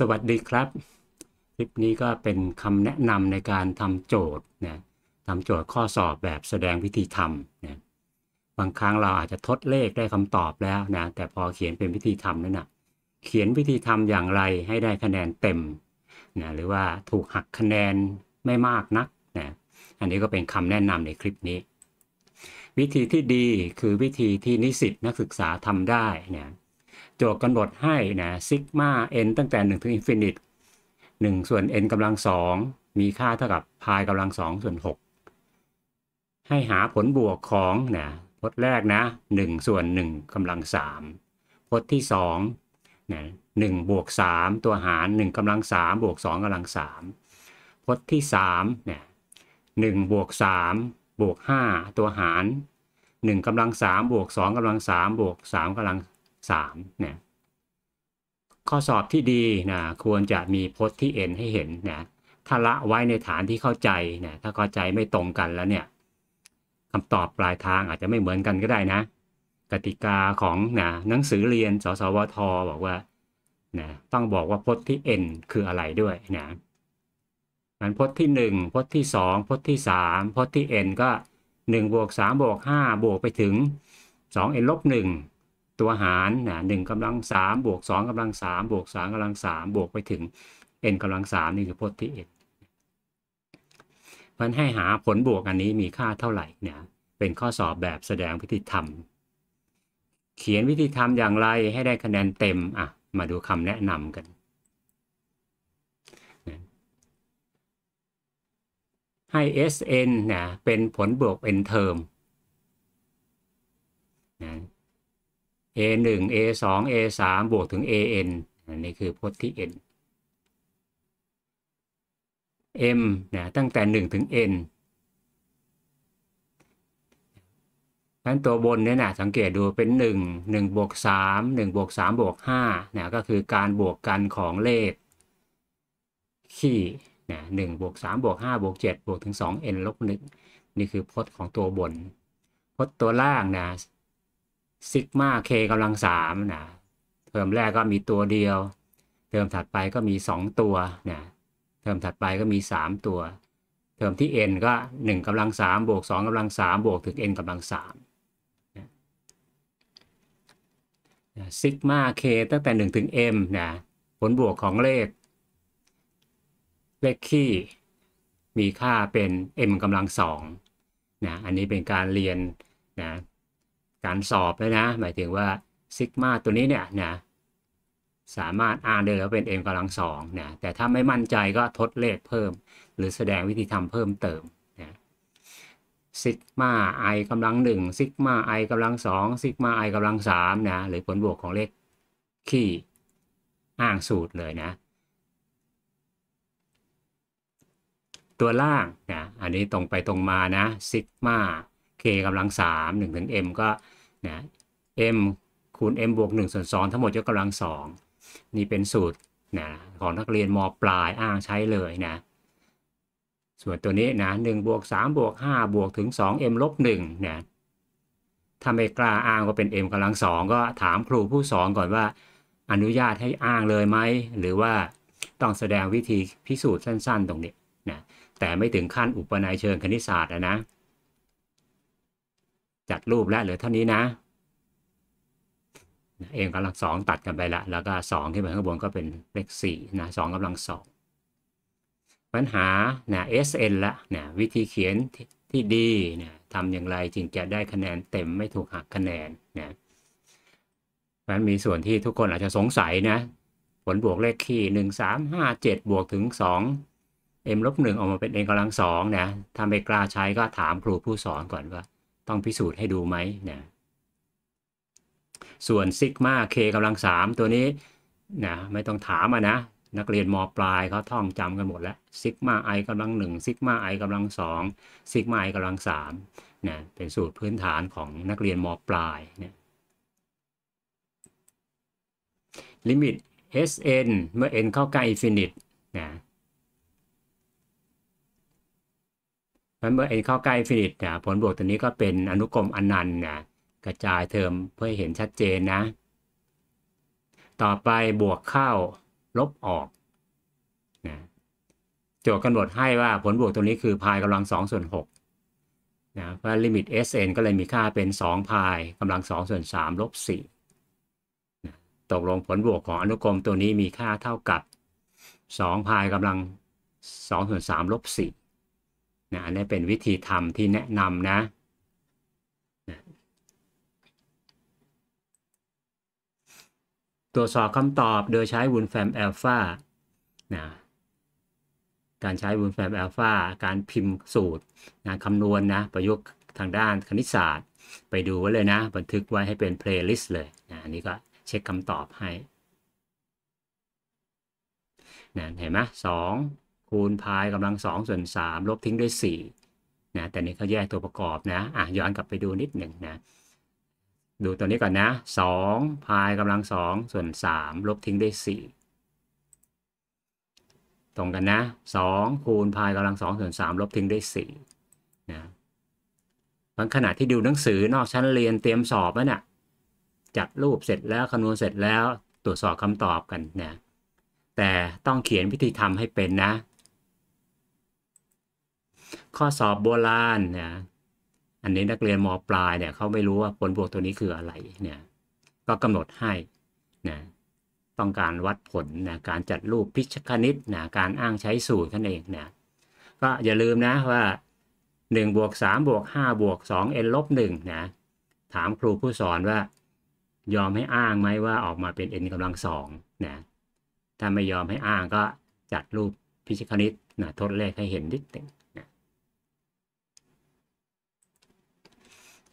สวัสดีครับ คลิปนี้ก็เป็นคำแนะนำในการทำโจทย์นะทำโจทย์ข้อสอบแบบแสดงวิธีทำนะบางครั้งเราอาจจะทดเลขได้คำตอบแล้วนะแต่พอเขียนเป็นวิธีทำนั่นนะเขียนวิธีทำอย่างไรให้ได้คะแนนเต็มนะหรือว่าถูกหักคะแนนไม่มากนักนะอันนี้ก็เป็นคำแนะนำในคลิปนี้ วิธีที่ดีคือวิธีที่นิสิตนักศึกษาทำได้นะโจทย์กำหนดให้นะซิกมาเอ็นตั้งแต่ 1 ถึงอินฟินิต1ส่วน n กำลังสองมีค่าเท่ากับพายกำลังสองส่วน6ให้หาผลบวกของนะพจน์แรกนะ1ส่วน1กำลังสามพจน์ที่2นะ1บวก3ตัวหาร1กำลังสามบวก2กำลังสามพจน์ที่3นะ1บวก3บวก5ตัวหาร1กำลังสามบวก2กำลังสามบวก3กำลัง3นะข้อสอบที่ดีนะควรจะมีพจน์ที่ n ให้เห็นนะถ้าละไว้ในฐานที่เข้าใจนะถ้าเข้าใจไม่ตรงกันแล้วเนี่ยคำตอบปลายทางอาจจะไม่เหมือนกันก็ได้นะกติกาของนะหนังสือเรียนสสวทบอกว่านะต้องบอกว่าพจน์ที่ n คืออะไรด้วยนะมันพจน์ที่ 1พจน์ที่ 2พจน์ที่ 3 พจน์ที่ n ก็ 1 บวก 3 บวก 5 บวกไปถึง2 n ลบ 1ตัวหารนะหนึ่งกำลังสามบวกสองกำลังสามบวกสามกำลังสามบวกไปถึง n กำลังสามนี่คือพจน์ที่ n มันให้หาผลบวกอันนี้มีค่าเท่าไหร่เนี่ยเป็นข้อสอบแบบแสดงวิธีทำเขียนวิธีทำอย่างไรให้ได้คะแนนเต็มอ่ะมาดูคำแนะนำกัน ให้ Sn นยเป็นผลบวก n เทอม a1 a2 a3 บวกถึง an อันนี้คือพจน์ที่ n m นะตั้งแต่ 1 ถึง n นั้นตัวบนเนี่ยนะสังเกตดูเป็น 1 1 บวก 3 1บวก3บวก5นะก็คือการบวกกันของเลขขี้นะ1บวก 3บวก5บวก 7 บวกถึง 2n ลบ1นี่คือพจน์ของตัวบนพจน์ตัวล่างนะซิกมาเคกำลังสามนะเทอมแรกก็มีตัวเดียว เทอมถัดไปก็มี 2 ตัวนะเทอมถัดไปก็มี 3 ตัวเทอมที่ n ก็ 1กำลังสามบวกงกำลังสามบวกถึง n กำลังสามซิกมาเคตั้งแต่ 1 ถึง m นะ ผลบวกของเลข เลขคี่มีค่าเป็น m กำลังสองนะอันนี้เป็นการเรียนนะการสอบเลยนะ หมายถึงว่าซิกมาตัวนี้เนี่ยนะสามารถอ่านได้แล้วเป็น m กำลังสองนะแต่ถ้าไม่มั่นใจก็ทดเลขเพิ่ม หรือแสดงวิธีทำเพิ่มเติมนะซิกมา i กำลังหนึ่งซิกมา i กำลังสองซิกมา i กำลังสามนะหรือผลบวกของเลขขี้อ้างสูตรเลยนะ ตัวล่างนะอันนี้ตรงไปตรงมานะซิกมา k กำลังสามหนึ่งถึง m ก็นะ m คูณ m บวก 1 ส่วน 2 ทั้งหมดยกกำลังสองนี่เป็นสูตรนะของนักเรียนมปลายอ้างใช้เลยนะ ส่วนตัวนี้นะ 1 บวก 3 บวก 5 บวกถึง 2m ลบ1นะถ้าไม่กล้าอ้างว่าเป็น m กำลังสองก็ถามครูผู้สอนก่อนว่าอนุญาตให้อ้างเลยไหมหรือว่าต้องแสดงวิธีพิสูจน์สั้น ๆตรงนี้นะแต่ไม่ถึงขั้นอุปนัยเชิงคณิตศาสตร์นะจัดรูปแล้วเหลือเท่านี้นะเองกำลังสองตัดกันไปละ แล้วก็สองขึ้นไนข้างบนก็เป็นเลขสี่นะสองกำลังสองปัญหาเนะ SN ละนะวิธีเขียนที่ดีนะทำอย่างไรถึงจะได้คะแนนเต็มไม่ถูกหักคะแนนนะมันมีส่วนที่ทุกคนอาจจะสงสัยนะผลบวกเลขคี่หนึ่งสามห้าเจ็ดบวกถึงสองเอ็มลบหนึ่งออกมาเป็นเอ็นกำลังสองนะถ้าไม่กล้าใช้ก็ถามครูผู้สอนก่อนว่าต้องพิสูจน์ให้ดูไหมนะส่วนซิกมาเคกำลังสามตัวนี้นะไม่ต้องถามอ่ะนะ นักเรียนม ปลายเขาท่องจำกันหมดแล้วซิกมาไอกำลังหนึ่งซิกมาไอกำลังสองซิกมาไอกำลังสามนะเป็นสูตรพื้นฐานของนักเรียนม ปลายนะลิมิต Sn เมื่อ n เข้าใกล้อินฟินิตนะั้นเมื่อไอ้เข้าใกล้ฟินิชนะผลบวกตัวนี้ก็เป็นอนุกรมอนันต์นะกระจายเทอมเพื่อเห็นชัดเจนนะ ต่อไปบวกเข้าลบออกนะโจทย์กำหนดให้ว่าผลบวกตัวนี้คือพายกำลังสองส่วนหกนะเพราะลิมิต Sn ก็เลยมีค่าเป็น2พายกำลัง2ส่วน3ลบ4นะตกลงผลบวกของอนุกรมตัวนี้มีค่าเท่ากับ2พายกำลัง2ส่วน3ลบ4นะอันนี้เป็นวิธีทำที่แนะนำนะตรวจสอบคำตอบโดยใช้วุลแฟมแอลฟานะการใช้วุลแฟมแอลฟา การพิมพ์สูตรนะคำนวณนนะ ประยุกต์ทางด้านคณิตศาสตร์ ไปดูไว้เลย นะ บันทึก ไว้ ให้เป็นเพลย์ลิสต์เลยนะอันนี้ก็ เช็คคำตอบให้นะเห็นไหมสองคูณพายกำลังสองส่วนสามลบทิ้งด้วยสี่นะแต่นี้เขาแยกตัวประกอบ นะ อ่ะย้อนกลับไปดูนิดหนึ่งนะดูตัวนี้ก่อนนะสองพายกำลังสองส่วนสามลบทิ้งด้วยสี่ตรงกันนะสองคูณพายกำลังสองส่วนสามลบทิ้งด้วยสี่นะบางขณะที่ดูหนังสือนอกชั้นเรียนเตรียมสอบน่นะ่ะจัดรูปเสร็จแล้วคำนวณเสร็จแล้วตรวจสอบคำตอบกันนะแต่ต้องเขียนพิธีทำให้เป็นนะข้อสอบโบราณเนี่ย อันนี้นักเรียนมปลายเนี่ยเขาไม่รู้ว่าผลบวกตัวนี้คืออะไรเนี่ย ก็กำหนดให้นะต้องการวัดผลนะการจัดรูปพิชคณิตนะการอ้างใช้สูตรนั่นเองเนี่ยก็อย่าลืมนะว่า1บวก3บวก5บวก2 n ลบ1นะ ถามครูผู้สอนว่า ยอมให้อ้างไหมว่าออกมาเป็น n กำลังสองนะถ้าไม่ยอมให้อ้างก็จัดรูปพิชคณิตนะทดเลขให้เห็นนิดนึง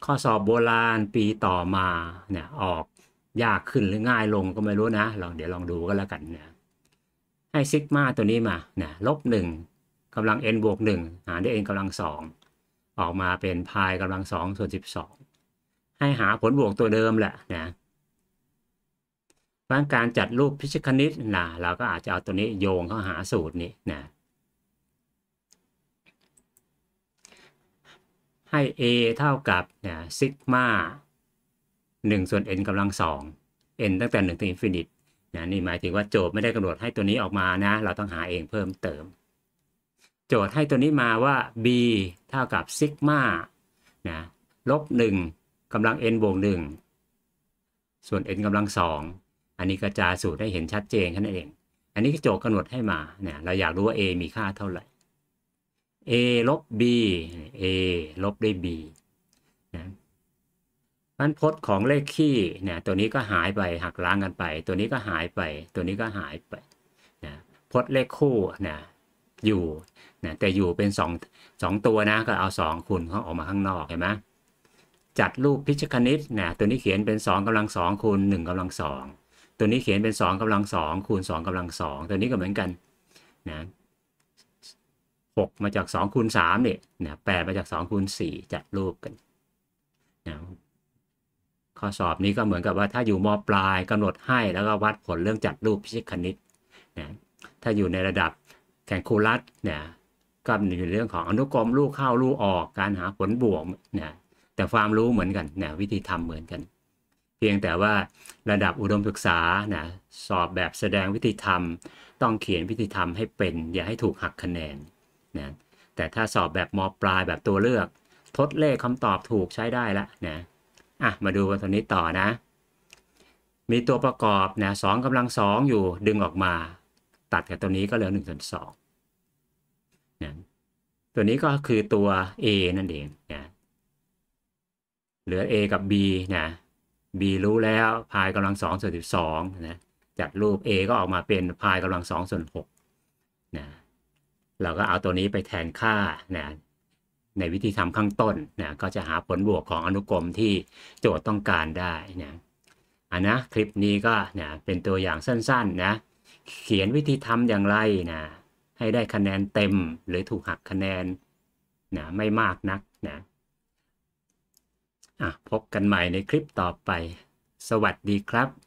ข้อสอบโบราณปีต่อมาเนี่ยออกยากขึ้นหรือง่ายลงก็ไม่รู้นะลองเดี๋ยวลองดูก็แล้วกันนะให้ซิกมาตัวนี้มาเนี่ยลบหนึ่งกำลัง n บวกหนึ่งหารด้วย n กำลังสองออกมาเป็นพายกำลังสองส่วนสิบสองให้หาผลบวกตัวเดิมแหละนะบางการจัดรูปพิชคณิตนะเราก็อาจจะเอาตัวนี้โยงเข้าหาสูตรนี้นะให้ a เท่ากับเนี่ยซิกมาหนึ่งส่วน n กำลังสอง n ตั้งแต่ 1 ถึงอินฟินิตนะนี่หมายถึงว่าโจทย์ไม่ได้กำหนดให้ตัวนี้ออกมานะ เราต้องหาเองเพิ่มเติม โจทย์ให้ตัวนี้มาว่า b เท่ากับซิกมานะลบ 1กำลัง n บวก1ส่วน n กำลังสอง อันนี้กระจายสูตรได้เห็นชัดเจนแค่นั้นเอง อันนี้โจทย์กำหนดให้มา เนี่ย เราอยากรู้ว่า a มีค่าเท่าไหร่ a ลบ b a ลบด้วย b นะมันพจน์ของเลขขี้เนี่ยตัวนี้ก็หายไปหักล้างกันไป ตัวนี้ก็หายไป ตัวนี้ก็หายไปนะพจน์เลขคู่นะอยู่นะแต่อยู่เป็นสองสองตัวนะก็เอาสองคูณเขาออกมาข้างนอกเห็นไหมจัดรูปพิชคณิตนะตัวนี้เขียนเป็นสองกำลังสองคูณหนึ่งกำลังสองตัวนี้เขียนเป็นสองกำลังสองคูณสองกำลังสองตัวนี้ก็เหมือนกันนะ6มาจาก2คูณ3เนี่ยนะมาจาก2คูณ4จัดรูปกันนะข้อสอบนี้ก็เหมือนกับว่าถ้าอยู่มปลายกำหนดให้ แล้วก็วัดผลเรื่องจัดรูปพิชิตคณิตนะถ้าอยู่ในระดับแข่งคูลัสเนี่ยก็มีเรื่องของอนุกรมลูกเข้าลูกออกการหาผลบวกนะแต่ความรู้เหมือนกันนะวิธีทำเหมือนกัน เพียงแต่ว่าระดับอุดมศึกษานะสอบแบบแสดงวิธีทำต้องเขียนวิธีทำให้เป็นอย่าให้ถูกหักคะแนนนะแต่ถ้าสอบแบบมปลายแบบตัวเลือกทดเลขคำตอบถูกใช้ได้ละนะอ่ะ มาดูตัวนี้ต่อนะ มีตัวประกอบนะสองกำลังสองอยู่ดึงออกมาตัดกับตัวนี้ก็เหลือ1นึ่งส่วนสองนะตัวนี้ก็คือตัว a นั่นเองนะเหลือ a กับ b นะ b รู้แล้วพายกำลังสองส่วนสิบสองนะจัดรูป a ก็ออกมาเป็นพายกำลังสองส่วนหกเราก็เอาตัวนี้ไปแทนค่านะ ในวิธีทำข้างต้นนะก็จะหาผลบวกของอนุกรมที่โจทย์ต้องการได้นะอันนะคลิปนี้ก็นะเป็นตัวอย่างสั้นๆนะเขียนวิธีทำอย่างไรนะให้ได้คะแนนเต็มหรือถูกหักคะแนนนะไม่มากนักนะพบกันใหม่ในคลิปต่อไปสวัสดีครับ